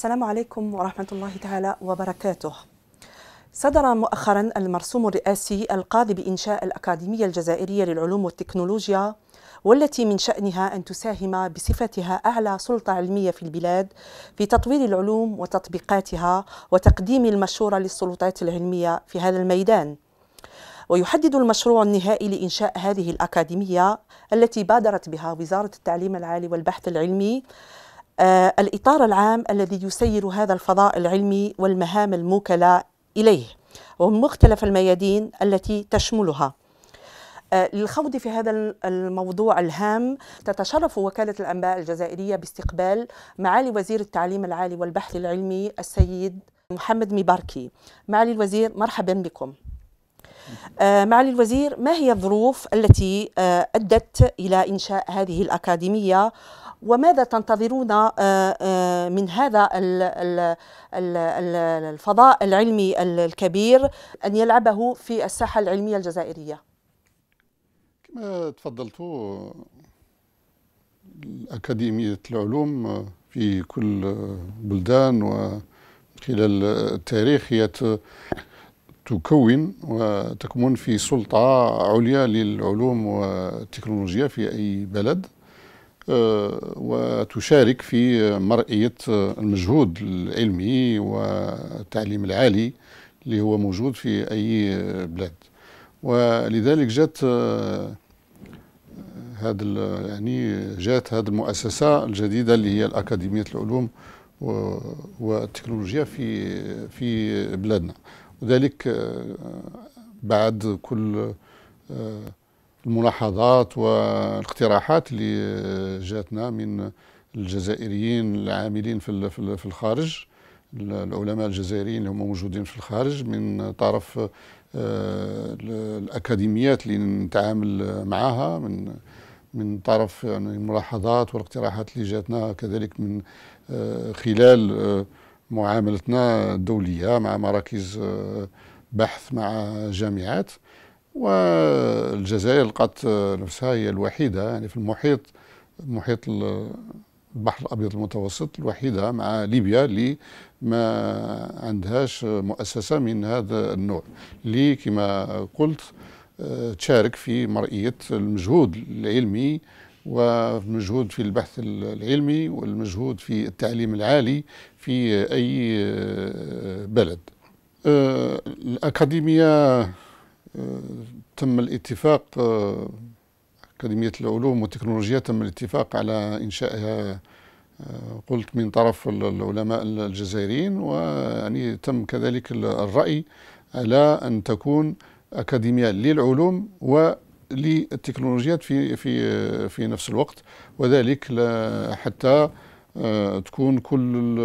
السلام عليكم ورحمة الله تعالى وبركاته صدر مؤخرا المرسوم الرئاسي القاضي بإنشاء الأكاديمية الجزائرية للعلوم والتكنولوجيا والتي من شأنها أن تساهم بصفتها أعلى سلطة علمية في البلاد في تطوير العلوم وتطبيقاتها وتقديم المشورة للسلطات العلمية في هذا الميدان ويحدد المشروع النهائي لإنشاء هذه الأكاديمية التي بادرت بها وزارة التعليم العالي والبحث العلمي آه، الإطار العام الذي يسير هذا الفضاء العلمي والمهام الموكلة إليه ومختلف الميادين التي تشملها آه، للخوض في هذا الموضوع الهام تتشرف وكالة الأنباء الجزائرية باستقبال معالي وزير التعليم العالي والبحث العلمي السيد محمد مباركي معالي الوزير مرحبا بكم آه، معالي الوزير ما هي الظروف التي أدت إلى إنشاء هذه الأكاديمية وماذا تنتظرون آه، آه، من هذا الفضاء العلمي الكبير أن يلعبه في الساحة العلمية الجزائرية كما تفضلتوا أكاديمية العلوم في كل بلدان وخلال التاريخ هي تكون وتكمن في سلطة عليا للعلوم والتكنولوجيا في أي بلد آه، وتشارك في مرئية المجهود العلمي والتعليم العالي اللي هو موجود في أي بلاد ولذلك جات هذا آه، يعني جات هذه المؤسسة الجديدة اللي هي الأكاديمية العلوم والتكنولوجيا في في بلادنا وذلك آه، بعد كل الملاحظات والاقتراحات اللي جاتنا من الجزائريين العاملين في في الخارج العلماء الجزائريين اللي هم موجودين في الخارج من طرف آه، الاكاديميات اللي نتعامل معها من من طرف يعني الملاحظات والاقتراحات اللي جاتنا كذلك من آه، خلال آه، معاملتنا الدوليه مع مراكز بحث مع جامعات والجزائر لقات نفسها هي الوحيدة يعني في المحيط محيط البحر الأبيض المتوسط الوحيدة مع ليبيا اللي ما عندهاش مؤسسة من هذا النوع اللي كما قلت آه، تشارك في مرئية المجهود العلمي والمجهود في البحث العلمي والمجهود في التعليم العالي في أي آه، بلد آه، الأكاديمية تم الاتفاق أكاديمية العلوم والتكنولوجيا تم الاتفاق على إنشائها قلت من طرف العلماء الجزائريين ويعني تم كذلك الرأي على أن تكون أكاديمية للعلوم وللتكنولوجيات في في في نفس الوقت وذلك حتى آه، تكون كل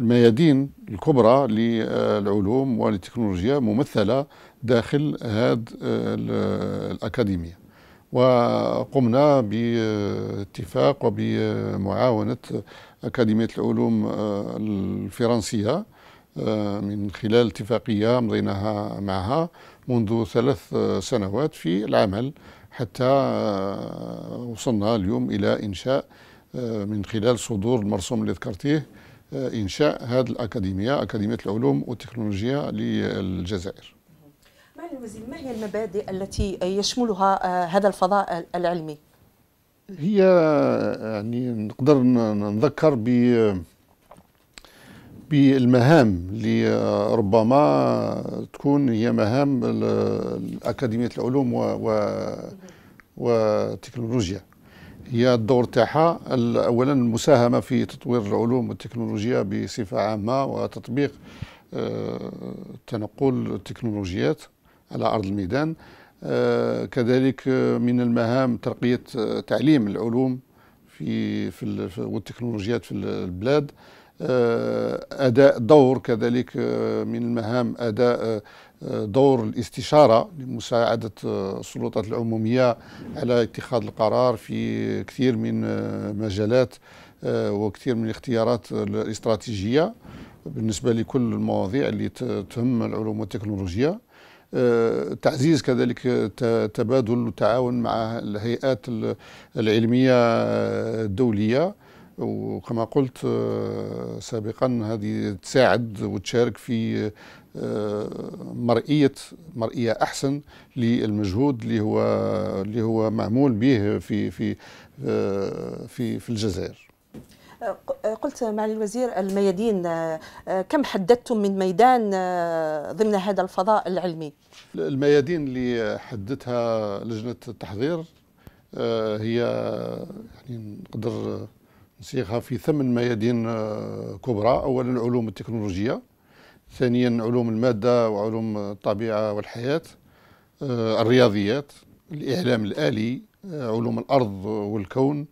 الميادين الكبرى للعلوم والتكنولوجيا ممثلة داخل هذه الأكاديمية وقمنا باتفاق وبمعاونة أكاديمية العلوم الفرنسية آه، من خلال اتفاقية مضيناها معها منذ ثلاث سنوات في العمل حتى آه، وصلنا اليوم إلى إنشاء آه، من خلال صدور المرسوم اللي ذكرتيه إنشاء هذه الأكاديمية أكاديمية العلوم والتكنولوجيا للجزائر معالي الوزير ما هي المبادئ التي يشملها آه، هذا الفضاء العلمي؟ هي آه، يعني نقدر نذكر ب بالمهام اللي آه، ربما تكون هي مهام أكاديمية العلوم و, و... وتكنولوجيا هي الدور تاعها اولا المساهمه في تطوير العلوم والتكنولوجيا بصفه عامه وتطبيق آه، تنقل التكنولوجيات على ارض الميدان آه، كذلك آه، من المهام ترقيه تعليم العلوم في في والتكنولوجيات في البلاد اداء دور كذلك من المهام اداء دور الاستشاره لمساعده السلطات العموميه على اتخاذ القرار في كثير من مجالات آه، وكثير من الاختيارات الاستراتيجيه بالنسبه لكل المواضيع اللي تهم العلوم والتكنولوجيا آه، تعزيز كذلك تبادل والتعاون مع الهيئات العلميه الدوليه وكما قلت آه، سابقا هذه تساعد وتشارك في آه، مرئيه مرئيه احسن للمجهود اللي هو اللي هو معمول به في في آه، في في الجزائر آه، قلت معالي الوزير الميادين كم حددتم من ميدان ضمن هذا الفضاء العلمي الميادين اللي حددتها لجنه التحضير هي يعني نقدر نصيغها في ثمن ميادين كبرى اولا العلوم التكنولوجيه ثانيا علوم المادة وعلوم الطبيعة والحياة آه، الرياضيات الإعلام الآلي آه، علوم الأرض والكون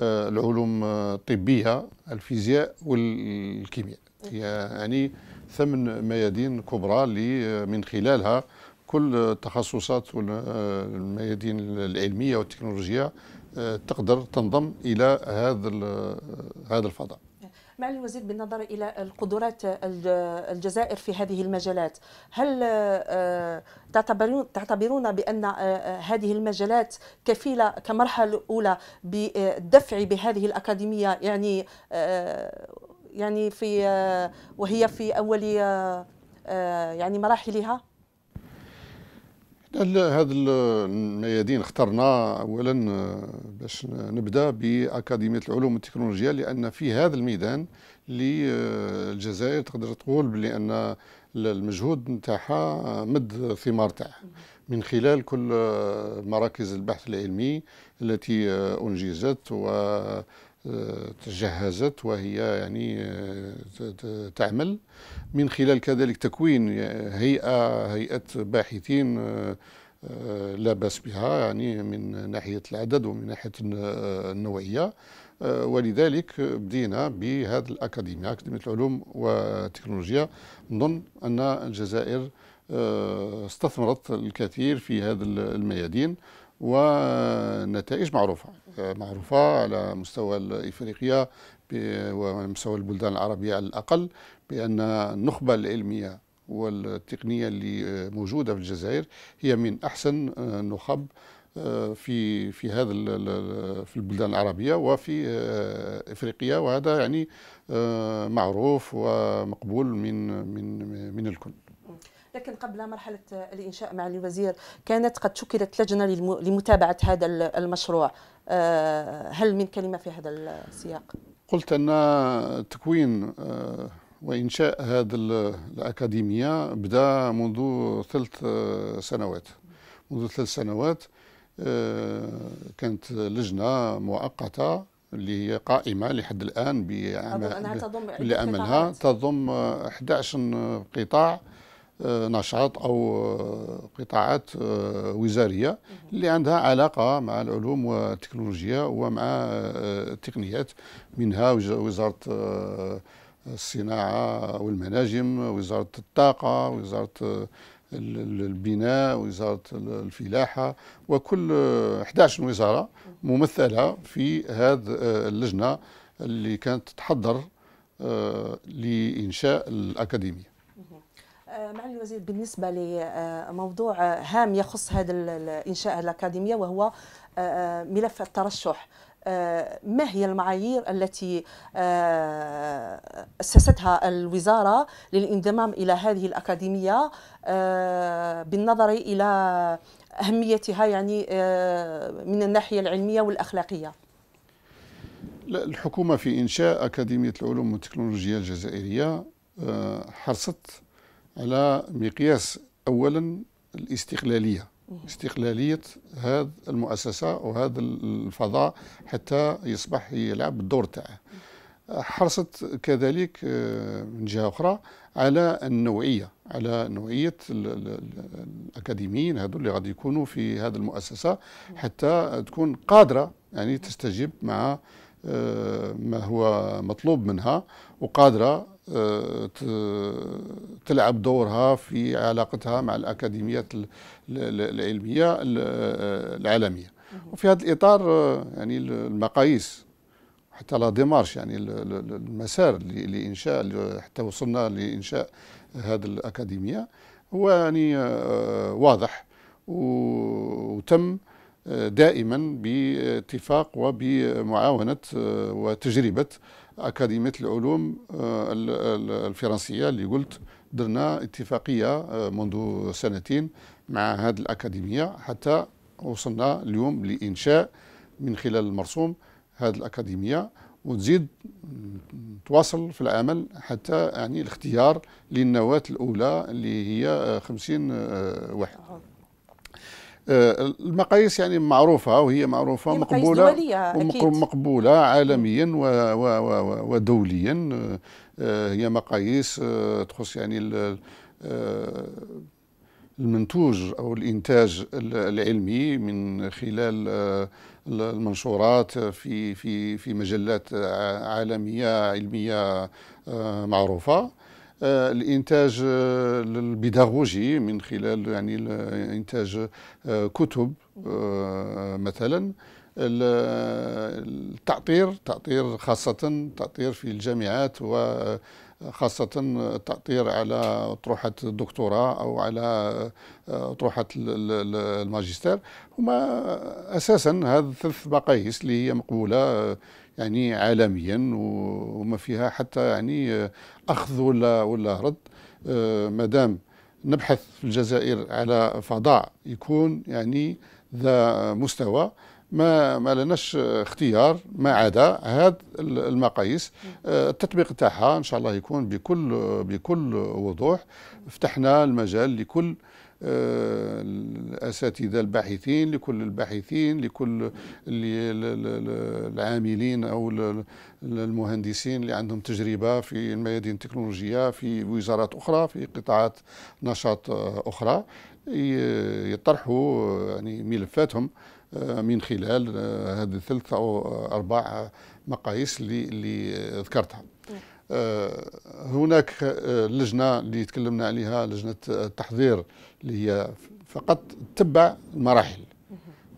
آه، العلوم الطبية الفيزياء والكيمياء يعني ثمن ميادين كبرى اللي من خلالها كل التخصصات والميادين العلمية والتكنولوجية تقدر تنضم إلى هذا هذا الفضاء مع الوزير بالنظر إلى القدرات الجزائر في هذه المجالات هل آه، تعتبرون تعتبرون بأن آه، آه، هذه المجالات كفيلة كمرحلة أولى بالدفع بهذه الأكاديمية يعني يعني في وهي في أول يعني مراحلها احنا هذا الميادين اخترنا اولا آه، باش نبدا باكاديميه العلوم والتكنولوجيا لان في هذا الميدان اللي آه، الجزائر تقدر تقول بلي ان المجهود نتاعها مد الثمار تاعها من خلال كل آه، مراكز البحث العلمي التي انجزت و تجهزت وهي يعني آه، تعمل من خلال كذلك تكوين هيئة هيئة باحثين آه، آه، لا بأس بها يعني من ناحية العدد ومن ناحية النوعية ولذلك بدينا بهذه الأكاديمية أكاديمية العلوم والتكنولوجيا نظن أن الجزائر استثمرت الكثير في هذا الميادين ونتائج معروفة معروفة على مستوى إفريقيا وعلى مستوى البلدان العربية على الأقل بأن النخبة العلمية والتقنية اللي موجودة في الجزائر هي من أحسن النخب آه، في في هذا في البلدان العربيه وفي آه، افريقيا وهذا يعني آه، معروف ومقبول من من من الكل لكن قبل مرحلة الإنشاء مع الوزير كانت قد شكلت لجنة لمتابعة هذا المشروع آه، هل من كلمة في هذا السياق؟ قلت أن تكوين آه، وإنشاء هذا الأكاديمية بدأ منذ ثلاث آه، سنوات منذ ثلاث سنوات كانت لجنة مؤقتة اللي هي قائمه لحد الان بعملها تضم 11 قطاع آه، نشاط او آه، قطاعات آه، وزاريه اللي عندها علاقه مع العلوم والتكنولوجيا ومع التقنيات منها وزاره الصناعه والمناجم وزاره الطاقه وزاره البناء وزاره الفلاحه وكل 11 وزاره ممثله في هذه اللجنه اللي كانت تحضر لانشاء الاكاديميه آه، معالي الوزير بالنسبة لموضوع آه، هام يخص هذا إنشاء الأكاديمية وهو آه، ملف الترشح ما هي المعايير التي أسستها الوزارة للانضمام إلى هذه الأكاديمية بالنظر إلى أهميتها يعني من الناحية العلمية والأخلاقية الحكومة في إنشاء أكاديمية العلوم والتكنولوجيا الجزائرية حرصت على مقياس أولا الاستقلالية استقلالية هذه المؤسسة وهذا الفضاء حتى يصبح يلعب الدور تاعه حرصت كذلك آه، من جهة أخرى على النوعية على نوعية الأكاديميين هذو اللي غادي يكونوا في هذه المؤسسة حتى تكون قادرة يعني تستجيب مع آه، ما هو مطلوب منها وقادرة تلعب دورها في علاقتها مع الأكاديميات العلمية العالمية وفي هذا الإطار يعني المقاييس حتى لا ديمارش يعني المسار لإنشاء حتى وصلنا لإنشاء هذه الأكاديمية هو يعني آه، واضح وتم آه، دائما باتفاق وبمعاونة آه، وتجربة اكاديميه العلوم آه، الفرنسيه اللي قلت درنا اتفاقيه آه، منذ سنتين مع هذه الاكاديميه حتى وصلنا اليوم لانشاء من خلال المرسوم هذه الاكاديميه وتزيد تواصل في العمل حتى يعني الاختيار للنواه الاولى اللي هي 50 آه، واحد آه، المقاييس يعني معروفة وهي معروفة مقبولة مقبولة عالميا ودوليا آه، هي مقاييس آه، تخص يعني المنتوج أو الإنتاج العلمي من خلال المنشورات في في في مجلات عالمية علمية معروفة آه، الانتاج آه، البيداغوجي من خلال يعني انتاج آه، كتب مثلا التعطير تعطير خاصة تعطير في الجامعات و خاصة التأطير على أطروحة الدكتوراه أو على آه، أطروحة الماجستير هما أساسا هذا ثلاث مقاييس اللي هي مقبولة آه، يعني عالميا وما فيها حتى يعني آه، أخذ ولا ولا رد دام نبحث في الجزائر على فضاء يكون يعني ذا مستوى ما ما لناش اختيار ما عدا هذا المقاييس آه، التطبيق تاعها ان شاء الله يكون بكل بكل وضوح فتحنا المجال لكل آه، الاساتذه الباحثين لكل الباحثين لكل العاملين او المهندسين اللي عندهم تجربه في الميادين التكنولوجيه في وزارات اخرى في قطاعات نشاط آه، اخرى يطرحوا يعني ملفاتهم آه، من خلال آه، هذه الثلاث او اربع مقاييس اللي اللي ذكرتها آه، هناك لجنه اللي تكلمنا عليها لجنه التحضير اللي هي فقط تتبع المراحل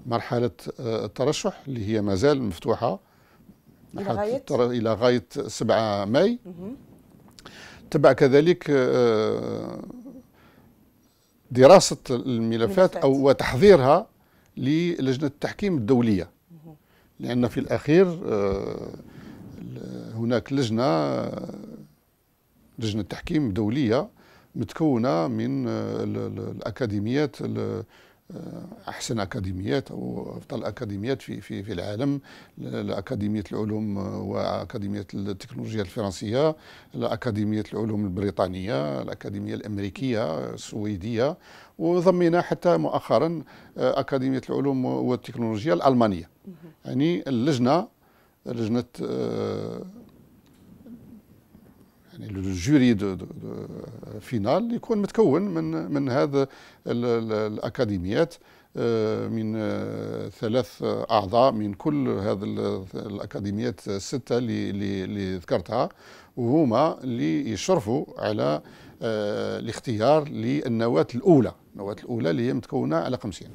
مرحله الترشح اللي هي مازال مفتوحه الى غايه الى غايه 7 ماي تبع كذلك دراسه الملفات او وتحضيرها للجنه التحكيم الدوليه لان في الاخير آه، هناك لجنه لجنه تحكيم دوليه متكونه من آه، الاكاديميات احسن اكاديميات او افضل اكاديميات في في في العالم اكاديميه العلوم واكاديميه التكنولوجيا الفرنسيه اكاديميه العلوم البريطانيه الاكاديميه الامريكيه السويديه وضمينا حتى مؤخرا اكاديميه العلوم والتكنولوجيا الالمانيه يعني اللجنه لجنه آه، يعني الجوري دو دو دو فينال يكون متكون من من هذا الاكاديميات آه، من آه، ثلاث اعضاء من كل هذه الاكاديميات السته اللي ذكرتها وهما اللي يشرفوا على آه، الاختيار للنواه الاولى النواه الاولى اللي هي متكونه على 50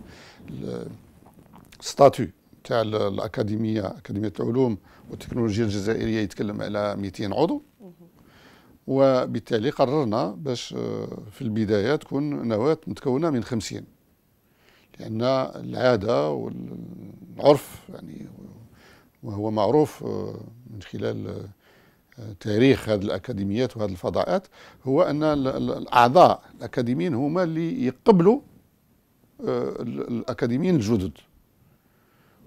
ستاتو تاع الاكاديميه اكاديميه العلوم والتكنولوجيا الجزائريه يتكلم على 200 عضو وبالتالي قررنا باش آه، في البداية تكون نواة متكونة من خمسين لأن العادة والعرف يعني وهو معروف آه، من خلال آه، تاريخ هذه الأكاديميات وهذه الفضاءات هو أن الأعضاء الأكاديميين هما اللي يقبلوا الأكاديميين الجدد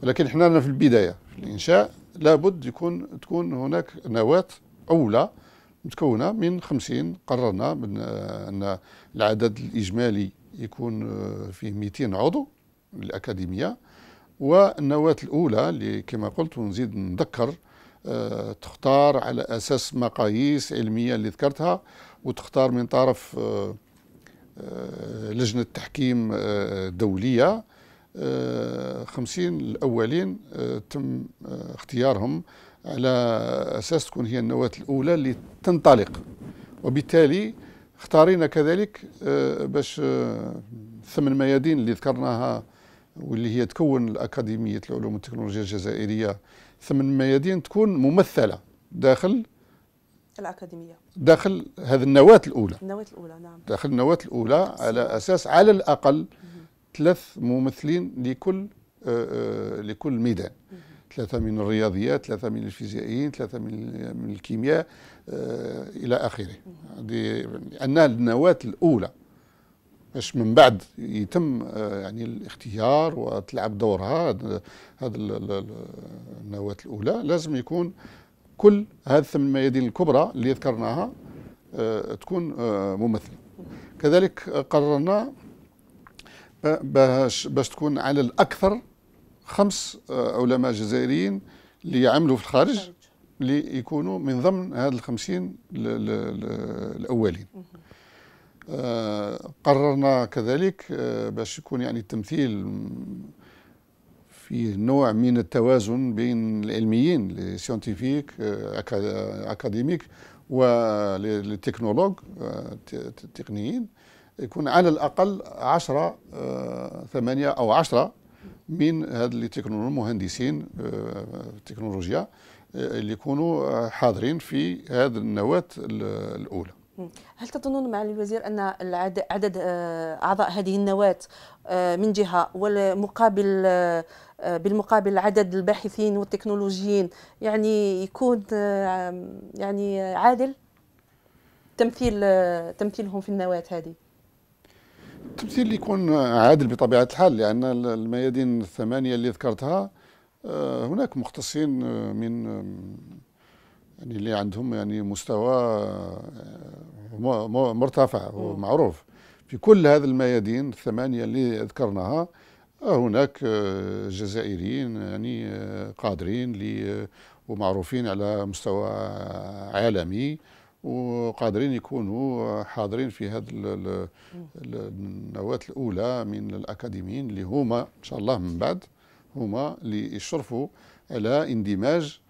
ولكن احنا في البداية في الإنشاء لابد يكون تكون هناك نواة أولى متكونه من 50 قررنا من ان العدد الاجمالي يكون آه، فيه 200 عضو الاكاديميه والنواه الاولى اللي كما قلت ونزيد نذكر آه، تختار على اساس مقاييس علميه اللي ذكرتها وتختار من طرف آه، لجنه تحكيم دوليه خمسين الأولين تم اختيارهم على أساس تكون هي النواة الأولى اللي تنطلق وبالتالي اختارينا كذلك آه، باش آه، ثمن ميادين اللي ذكرناها واللي هي تكون الأكاديمية العلوم والتكنولوجيا الجزائرية ثمن ميادين تكون ممثلة داخل الأكاديمية داخل هذه النواة الأولى النواة الأولى نعم داخل النواة الأولى على أساس على الأقل ثلاث ممثلين لكل آآ آه، آآ لكل ميدان ثلاثة من الرياضيات ثلاثة من الفيزيائيين ثلاثة من الكيمياء آه، إلى آخره لأنها النواة الأولى باش من بعد يتم آه، يعني الاختيار وتلعب دورها هذه النواة الأولى لازم يكون كل هذه الثمان ميادين الكبرى اللي ذكرناها آه، تكون ممثلة كذلك قررنا باش باش تكون على الأكثر خمس آه، علماء جزائريين اللي عملوا في الخارج اللي يكونوا من ضمن هذا الخمسين الأولين آه قررنا كذلك آه باش يكون يعني التمثيل فيه نوع من التوازن بين العلميين السيونتيفيك آه اكاديميك والتكنولوج التقنيين آه، يكون على الأقل عشرة آه، ثمانية أو عشرة من هاد اللي آه، تكنولوجيا مهندسين آه، التكنولوجيا اللي يكونوا آه، حاضرين في هذه النواه الاولى هل تظنون مع الوزير ان عدد اعضاء هذه النواه من جهه والمقابل بالمقابل عدد الباحثين والتكنولوجيين يعني يكون يعني عادل تمثيل تمثيلهم في النواه هذه التمثيل يكون عادل بطبيعه الحال لان الميادين الثمانيه اللي ذكرتها آه، هناك مختصين آه، من آه، يعني اللي عندهم يعني مستوى مرتفع ومعروف في كل هذه الميادين الثمانيه اللي ذكرناها هناك جزائريين يعني قادرين ومعروفين على مستوى عالمي وقادرين يكونوا حاضرين في هذه النواة الأولى من الأكاديميين اللي هما إن شاء الله من بعد هما اللي يشرفوا على اندماج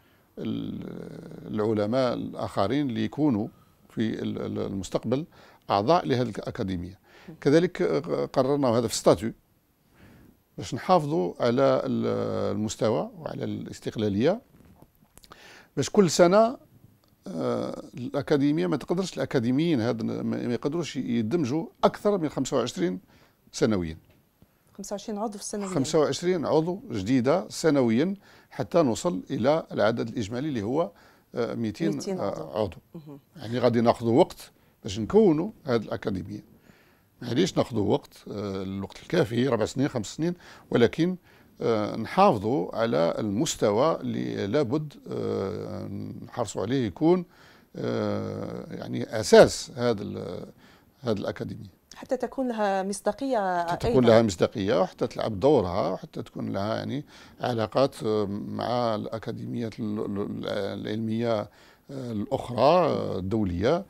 العلماء الآخرين اللي يكونوا في المستقبل أعضاء لهذه الأكاديمية كذلك قررنا هذا في ستاتو باش نحافظوا على المستوى وعلى الاستقلالية باش كل سنة الاكاديميه ما تقدرش الاكاديميين هذا ما يقدروش يدمجوا اكثر من 25 سنويا 25 عضو سنويا 25 عضو جديده سنويا حتى نوصل الى العدد الاجمالي اللي هو 200, آه، 200 آه، عضو, عضو. يعني غادي ناخذ وقت باش نكونوا هذه الاكاديميه معليش ناخذ وقت آه، الوقت الكافي ربع سنين خمس سنين ولكن آه، نحافظوا على المستوى اللي لابد آه، نحرصوا عليه يكون آه، يعني اساس هذا هذا الاكاديميه حتى تكون لها مصداقيه حتى تكون لها مصداقيه وحتى تلعب دورها وحتى تكون لها يعني علاقات مع الاكاديميات العلميه الاخرى الدوليه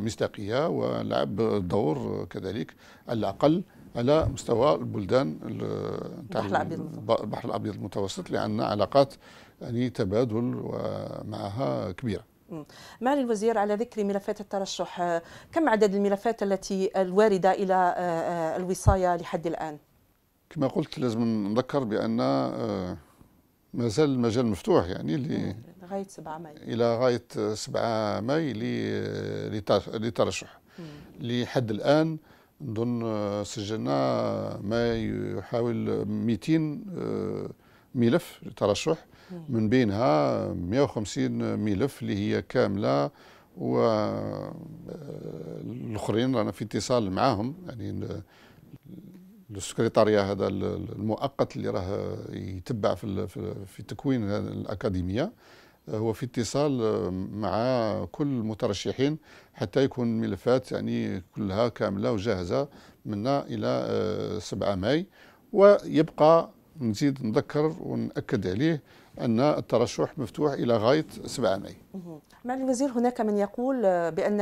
مصداقيه ولعب دور كذلك على الاقل على مستوى البلدان البحر الابيض البحر الابيض المتوسط لان علاقات يعني تبادل ومعها كبيره معالي الوزير على ذكر ملفات الترشح كم عدد الملفات التي الوارده الى آه، آه، الوصايه لحد الان كما قلت لازم نذكر بان آه، ما زال المجال مفتوح يعني لغايه 7 ماي الى غايه 7 ماي لترشح لحد الان نظن آه، سجلنا آه، ما يحاول 200 آه، ملف ترشح من بينها 150 ملف اللي هي كامله و الاخرين رانا في اتصال معاهم يعني السكرتارية هذا المؤقت اللي راه يتبع في في تكوين الاكاديميه هو في اتصال آه، مع كل المترشحين حتى يكون الملفات يعني كلها كامله وجاهزه منا الى 7 آه، ماي ويبقى نزيد نذكر ونأكد عليه أن الترشح مفتوح إلى غاية 7 ماي معالي الوزير هناك من يقول بأن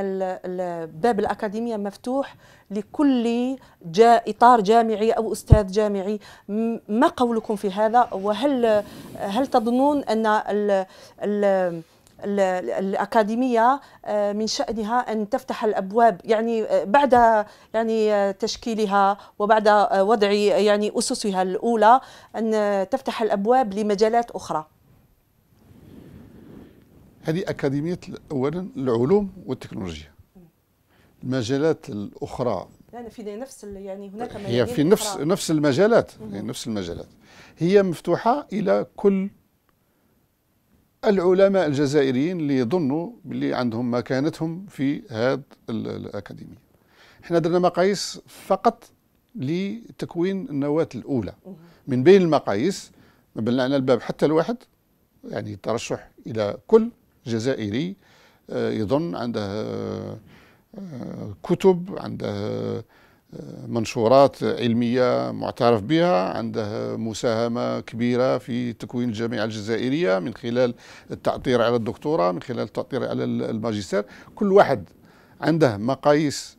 باب الأكاديمية مفتوح لكل جا إطار جامعي أو أستاذ جامعي ما قولكم في هذا وهل هل تظنون أن ال ال الأكاديمية آه، من شأنها أن تفتح الأبواب يعني آه، بعد يعني آه، تشكيلها وبعد وضع يعني أسسها الأولى أن تفتح الأبواب لمجالات أخرى هذه أكاديمية أولا العلوم والتكنولوجيا المجالات الأخرى يعني في نفس يعني هناك هي في نفس أخرى. نفس المجالات نفس المجالات هي مفتوحة إلى كل العلماء الجزائريين اللي يظنوا باللي عندهم مكانتهم في هذه الاكاديميه احنا درنا مقاييس فقط لتكوين النواه الاولى من بين المقاييس بلعنا الباب حتى الواحد يعني ترشح الى كل جزائري آه، يظن عنده آه، كتب عنده منشورات علمية معترف بها عنده مساهمة كبيرة في تكوين الجامعة الجزائرية من خلال التعطير على الدكتوراه من خلال التعطير على الماجستير كل واحد عنده مقاييس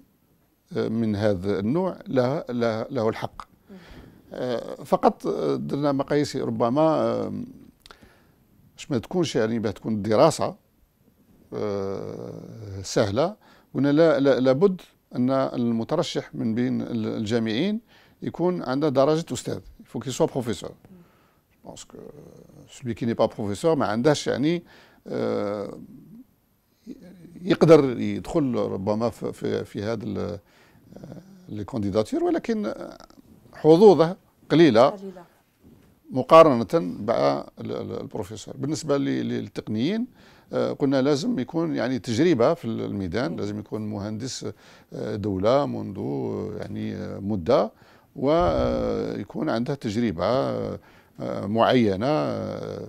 آه، من هذا النوع له, له, له الحق آه، فقط آه، درنا مقاييس ربما باش ما تكونش يعني بها تكون الدراسة سهلة قلنا لابد لا, لا ان المترشح من بين الجامعين يكون عنده درجه استاذ faut qu'il بروفيسور باسكو celui كي ني با بروفيسور ما عندهش يعني آه، يقدر يدخل ربما في في هذا لي كونديداتور آه، ولكن حظوظه قليله قليله مقارنه مع البروفيسور بالنسبه للتقنيين آه، قلنا لازم يكون يعني تجربه في الميدان لازم يكون مهندس آه، دوله منذ آه، يعني مده ويكون عندها تجربه معينه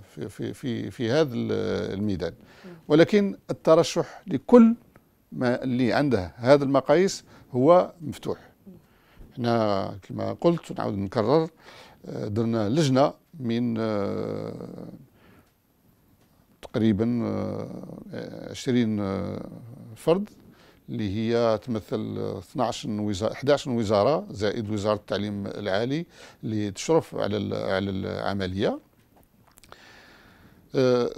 في في في, في هذا الميدان ولكن الترشح لكل ما اللي عنده هذا المقاييس هو مفتوح احنا كما قلت نعاود نكرر درنا لجنه من تقريبا 20 آه، آه، فرد اللي هي تمثل 12 وزاره 11 وزاره زائد وزاره التعليم العالي اللي تشرف على على العمليه آه،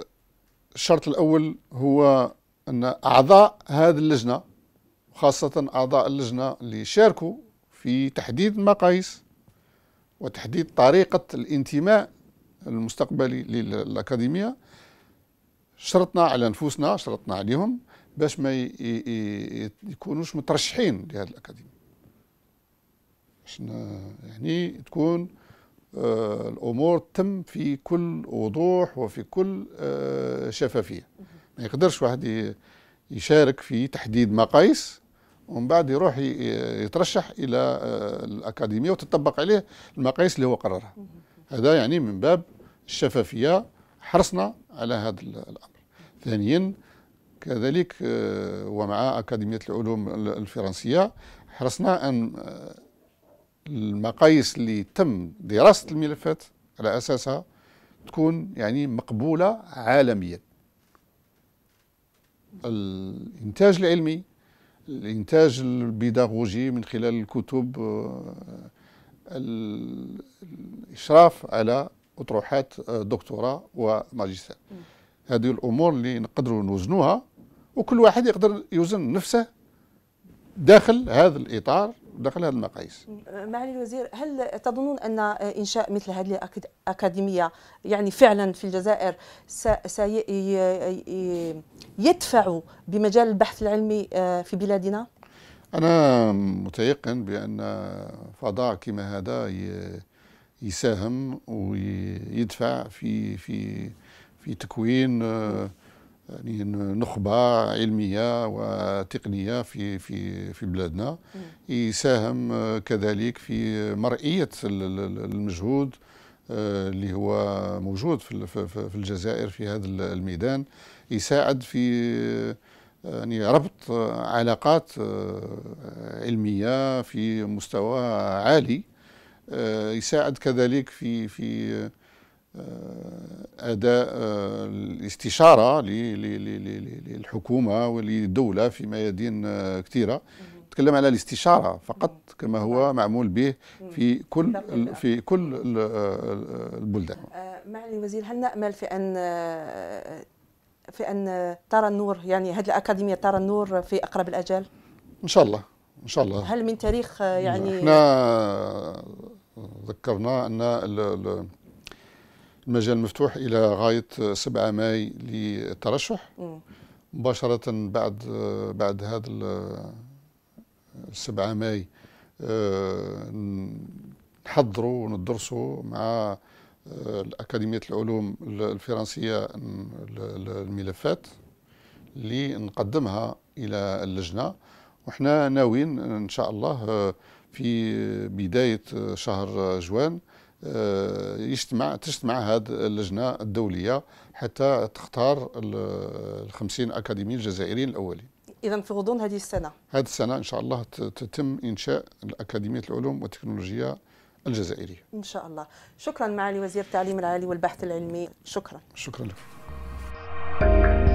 الشرط الاول هو ان اعضاء هذه اللجنه وخاصه اعضاء اللجنه اللي شاركوا في تحديد المقاييس وتحديد طريقه الانتماء المستقبلي للاكاديميه شرطنا على نفوسنا شرطنا عليهم باش ما ي... ي... يكونوش مترشحين لهذه الأكاديمية باش يعني تكون آه الأمور تم في كل وضوح وفي كل آه شفافية ما يقدرش واحد يشارك في تحديد مقاييس ومن بعد يروح يترشح الى آه، الاكاديميه وتطبق عليه المقاييس اللي هو قررها هذا يعني من باب الشفافيه حرصنا على هذا الامر ثانيا كذلك آه، ومع أكاديمية العلوم الفرنسية حرصنا أن آه، المقاييس اللي تم دراسة الملفات على أساسها تكون يعني مقبولة عالميا الإنتاج العلمي الإنتاج البيداغوجي من خلال الكتب آه، الإشراف على أطروحات دكتوراه وماجستير هذه الامور اللي نقدروا نوزنوها وكل واحد يقدر يوزن نفسه داخل هذا الاطار داخل هذه المقاييس. معالي الوزير هل تظنون ان انشاء مثل هذه الاكاديميه يعني فعلا في الجزائر سيدفع بمجال البحث العلمي آه، في بلادنا؟ انا متيقن بان فضاء كما هذا يساهم ويدفع في في في تكوين آه، يعني نخبة علمية وتقنية في في في بلادنا يساهم آه، كذلك في مرئية المجهود آه، اللي هو موجود في الجزائر في هذا الميدان يساعد في يعني ربط علاقات علمية في مستوى عالي يساعد كذلك في في آه، اداء آه، الاستشاره للحكومه وللدوله في ميادين آه، كثيره تكلم على الاستشاره فقط كما هو نعم. معمول به في كل في كل البلدان معالي الوزير هل نامل في ان في ان ترى النور يعني هذه الاكاديميه ترى النور في اقرب الاجال ان شاء الله ان شاء الله هل من تاريخ يعني احنا ذكرنا ان المجال مفتوح إلى غاية 7 ماي للترشح مباشرة بعد بعد هذا 7 ماي آه، نحضروا وندرسوا مع آه، أكاديمية العلوم الفرنسية الملفات اللي نقدمها إلى اللجنة وحنا ناويين إن شاء الله آه، في بداية شهر جوان آه، يجتمع تجتمع هذه اللجنه الدوليه حتى تختار ال 50 اكاديميين الجزائريين الاولين. اذا في غضون هذه السنه؟ هذه السنه ان شاء الله تتم انشاء اكاديميه العلوم والتكنولوجيا الجزائريه. ان شاء الله، شكرا معالي وزير التعليم العالي والبحث العلمي، شكرا. شكرا لك.